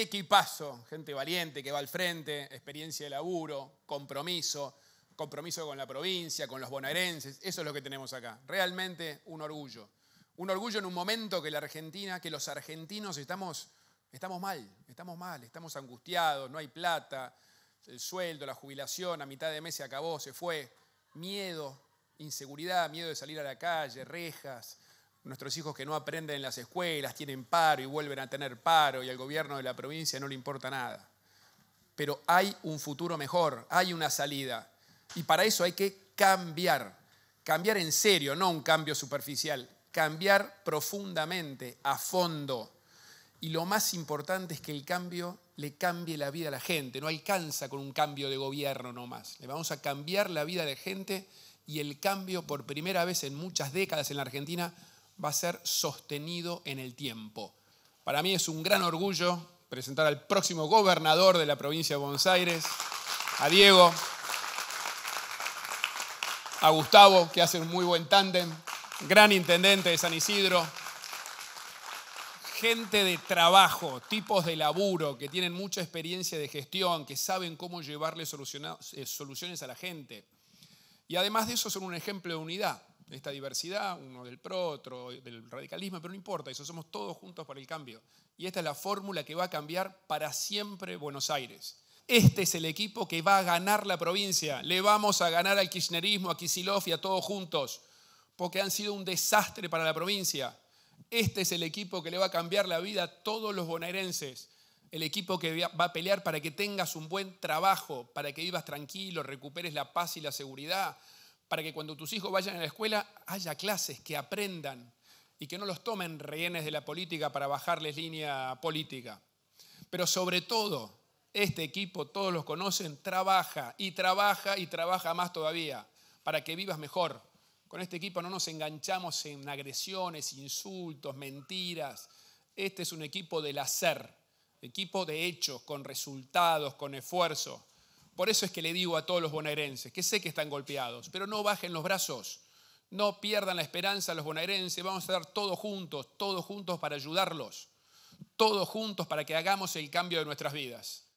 equipazo, gente valiente que va al frente, experiencia de laburo, compromiso, compromiso con la provincia, con los bonaerenses, eso es lo que tenemos acá. Realmente un orgullo. Un orgullo en un momento que la Argentina, que los argentinos estamos, estamos mal, estamos mal, estamos angustiados, no hay plata, el sueldo, la jubilación, a mitad de mes se acabó, se fue, miedo, inseguridad, miedo de salir a la calle, rejas, nuestros hijos que no aprenden en las escuelas, tienen paro y vuelven a tener paro y al gobierno de la provincia no le importa nada. Pero hay un futuro mejor, hay una salida. Y para eso hay que cambiar, cambiar en serio, no un cambio superficial, cambiar profundamente, a fondo. Y lo más importante es que el cambio le cambie la vida a la gente. No alcanza con un cambio de gobierno nomás. Le vamos a cambiar la vida de gente y el cambio por primera vez en muchas décadas en la Argentina va a ser sostenido en el tiempo. Para mí es un gran orgullo presentar al próximo gobernador de la provincia de Buenos Aires, a Diego, a Gustavo, que hace un muy buen tándem, gran intendente de San Isidro, gente de trabajo, tipos de laburo, que tienen mucha experiencia de gestión, que saben cómo llevarle eh, soluciones a la gente. Y además de eso son un ejemplo de unidad esta diversidad, uno del PRO, otro del radicalismo, pero no importa, eso somos todos juntos para el cambio. Y esta es la fórmula que va a cambiar para siempre Buenos Aires. Este es el equipo que va a ganar la provincia. Le vamos a ganar al kirchnerismo, a Kisilov y a todos juntos, porque han sido un desastre para la provincia. Este es el equipo que le va a cambiar la vida a todos los bonaerenses. El equipo que va a pelear para que tengas un buen trabajo, para que vivas tranquilo, recuperes la paz y la seguridad, para que cuando tus hijos vayan a la escuela haya clases que aprendan y que no los tomen rehenes de la política para bajarles línea política. Pero sobre todo, este equipo, todos los conocen, trabaja y trabaja y trabaja más todavía para que vivas mejor. Con este equipo no nos enganchamos en agresiones, insultos, mentiras. Este es un equipo del hacer, equipo de hechos, con resultados, con esfuerzo. Por eso es que le digo a todos los bonaerenses, que sé que están golpeados, pero no bajen los brazos, no pierdan la esperanza los bonaerenses, vamos a estar todos juntos, todos juntos para ayudarlos, todos juntos para que hagamos el cambio de nuestras vidas.